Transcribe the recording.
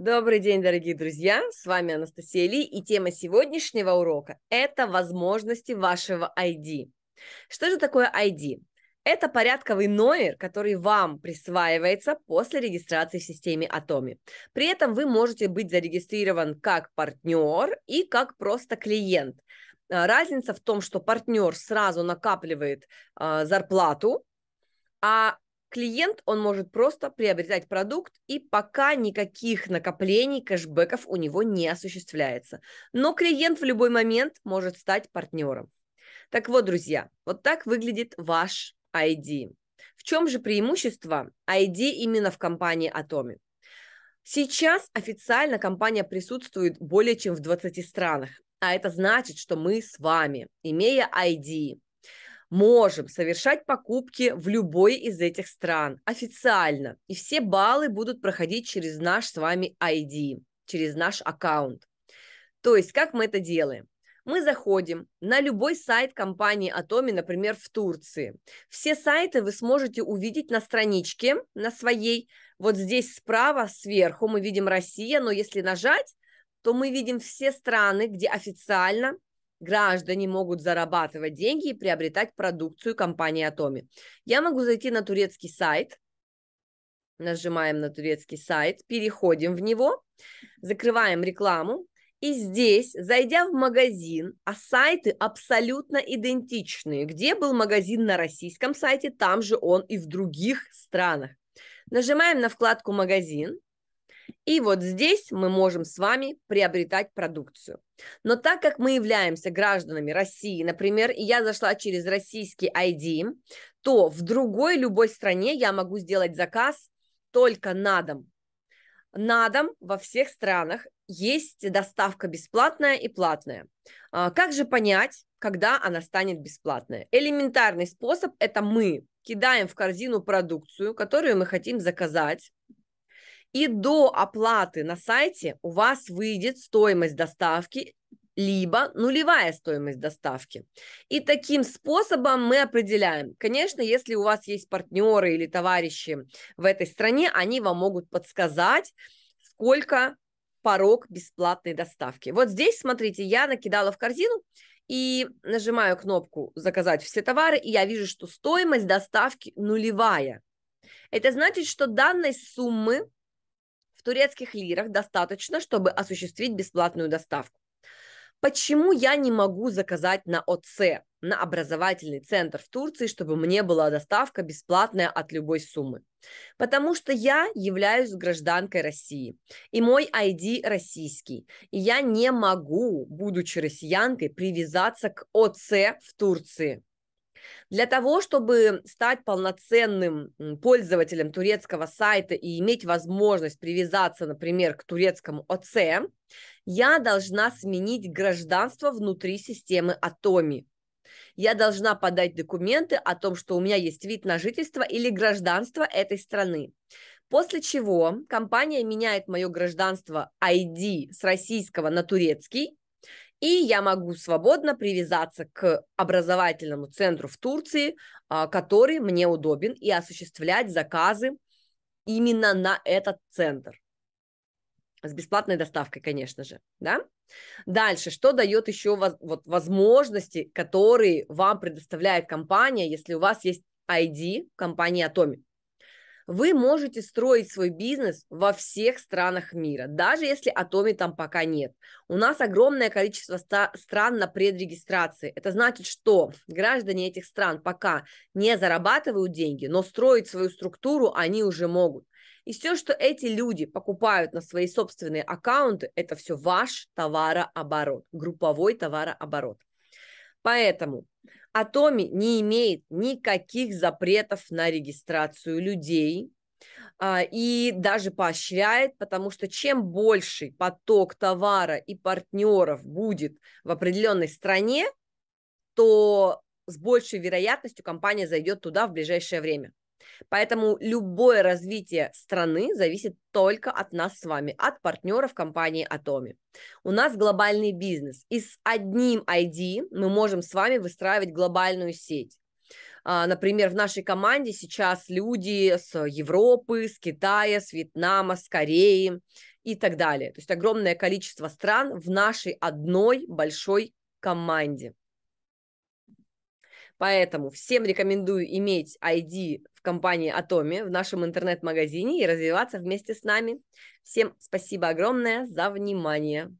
Добрый день, дорогие друзья! С вами Анастасия Ли, и тема сегодняшнего урока – это возможности вашего ID. Что же такое ID? Это порядковый номер, который вам присваивается после регистрации в системе Atomi. При этом вы можете быть зарегистрирован как партнер и как просто клиент. А, разница в том, что партнер сразу накапливает э, зарплату, а клиент, он может просто приобретать продукт, и пока никаких накоплений, кэшбэков у него не осуществляется. Но клиент в любой момент может стать партнером. Так вот, друзья, вот так выглядит ваш ID. В чем же преимущество ID именно в компании Atomi? Сейчас официально компания присутствует более чем в 20 странах, а это значит, что мы с вами, имея ID, можем совершать покупки в любой из этих стран официально. И все баллы будут проходить через наш с вами ID, через наш аккаунт. То есть, как мы это делаем? Мы заходим на любой сайт компании Atomi, например, в Турции. Все сайты вы сможете увидеть на страничке, на своей. Вот здесь справа, сверху мы видим Россия, но если нажать, то мы видим все страны, где официально граждане могут зарабатывать деньги и приобретать продукцию компании Атоми. Я могу зайти на турецкий сайт, нажимаем на турецкий сайт, переходим в него, закрываем рекламу, и здесь, зайдя в магазин, а сайты абсолютно идентичные, где был магазин на российском сайте, там же он и в других странах. Нажимаем на вкладку «Магазин», и вот здесь мы можем с вами приобретать продукцию. Но так как мы являемся гражданами России, например, и я зашла через российский ID, то в другой любой стране я могу сделать заказ только на дом. На дом во всех странах есть доставка бесплатная и платная. А как же понять, когда она станет бесплатная? Элементарный способ – это мы кидаем в корзину продукцию, которую мы хотим заказать, и до оплаты на сайте у вас выйдет стоимость доставки либо нулевая стоимость доставки. И таким способом мы определяем. Конечно, если у вас есть партнеры или товарищи в этой стране, они вам могут подсказать, сколько порог бесплатной доставки. Вот здесь, смотрите, я накидала в корзину и нажимаю кнопку «Заказать все товары», и я вижу, что стоимость доставки нулевая. Это значит, что данной суммы турецких лирах достаточно, чтобы осуществить бесплатную доставку. Почему я не могу заказать на ОЦ, на образовательный центр в Турции, чтобы мне была доставка бесплатная от любой суммы? Потому что я являюсь гражданкой России, и мой ID российский, и я не могу, будучи россиянкой, привязаться к ОЦ в Турции. Для того, чтобы стать полноценным пользователем турецкого сайта и иметь возможность привязаться, например, к турецкому ОЦ, я должна сменить гражданство внутри системы Атоми. Я должна подать документы о том, что у меня есть вид на жительство или гражданство этой страны. После чего компания меняет мое гражданство ID с российского на турецкий, и я могу свободно привязаться к образовательному центру в Турции, а, который мне удобен, и осуществлять заказы именно на этот центр. С бесплатной доставкой, конечно же, да? Дальше, что дает еще вот, возможности, которые вам предоставляет компания, если у вас есть ID компании Atomi. Вы можете строить свой бизнес во всех странах мира, даже если Атоми там пока нет. У нас огромное количество ста- стран на предрегистрации. Это значит, что граждане этих стран пока не зарабатывают деньги, но строить свою структуру они уже могут. И все, что эти люди покупают на свои собственные аккаунты, это все ваш товарооборот, групповой товарооборот. Поэтому Атоми не имеет никаких запретов на регистрацию людей а, и даже поощряет, потому что чем больше поток товара и партнеров будет в определенной стране, то с большей вероятностью компания зайдет туда в ближайшее время. Поэтому любое развитие страны зависит только от нас с вами, от партнеров компании Atomi. У нас глобальный бизнес, и с одним ID мы можем с вами выстраивать глобальную сеть. А, например, в нашей команде сейчас люди с Европы, с Китая, с Вьетнама, с Кореи и так далее. То есть огромное количество стран в нашей одной большой команде. Поэтому всем рекомендую иметь ID в компании Atomi в нашем интернет-магазине и развиваться вместе с нами. Всем спасибо огромное за внимание.